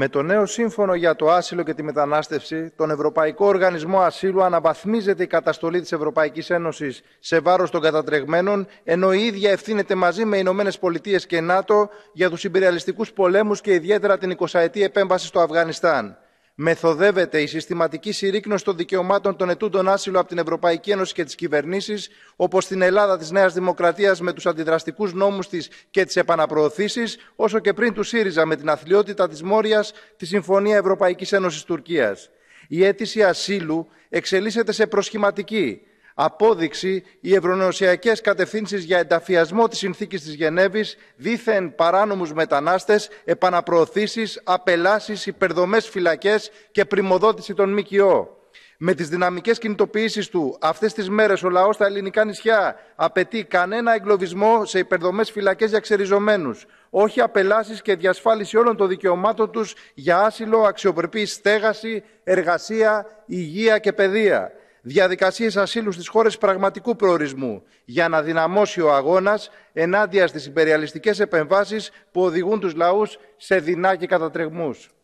Με το νέο σύμφωνο για το άσυλο και τη μετανάστευση, τον Ευρωπαϊκό Οργανισμό Ασύλου αναβαθμίζεται η καταστολή της Ευρωπαϊκής Ένωσης σε βάρος των κατατρεγμένων, ενώ η ίδια ευθύνεται μαζί με Ηνωμένες Πολιτείες και ΝΑΤΟ για τους υπεριαλιστικού πολέμους και ιδιαίτερα την 20η επέμβαση στο Αφγανιστάν μεθοδεύεται η συστηματική συρρήκνωση των δικαιωμάτων των ετούντων άσυλο από την Ευρωπαϊκή Ένωση και τις κυβερνήσεις, όπως στην Ελλάδα της Νέας Δημοκρατίας με τους αντιδραστικούς νόμους της και τις επαναπροωθήσεις, όσο και πριν του ΣΥΡΙΖΑ με την αθλειότητα της Μόριας τη Συμφωνία Ευρωπαϊκής Ένωσης Τουρκίας. Η αίτηση ασύλου εξελίσσεται σε προσχηματική, απόδειξη οι ευρωνοσιακές κατευθύνσεις για ενταφιασμό της συνθήκης της Γενέβης, δίθεν παράνομους μετανάστες, επαναπροωθήσεις, απελάσεις, υπερδομές φυλακές και πρημοδότηση των ΜΚΟ. Με τις δυναμικές κινητοποίησει του αυτές τις μέρες ο λαός στα ελληνικά νησιά απαιτεί κανένα εγκλωβισμό σε υπερδομές φυλακές για ξεριζωμένους, όχι απελάσεις και διασφάλιση όλων των δικαιωμάτων τους για άσυλο, αξιοπρεπή στέγαση, εργασία, υγεία και παιδεία διαδικασίες ασύλου στις χώρες πραγματικού προορισμού για να δυναμώσει ο αγώνας ενάντια στις υπεριαλιστικές επεμβάσεις που οδηγούν τους λαούς σε δεινά και κατατρεγμούς.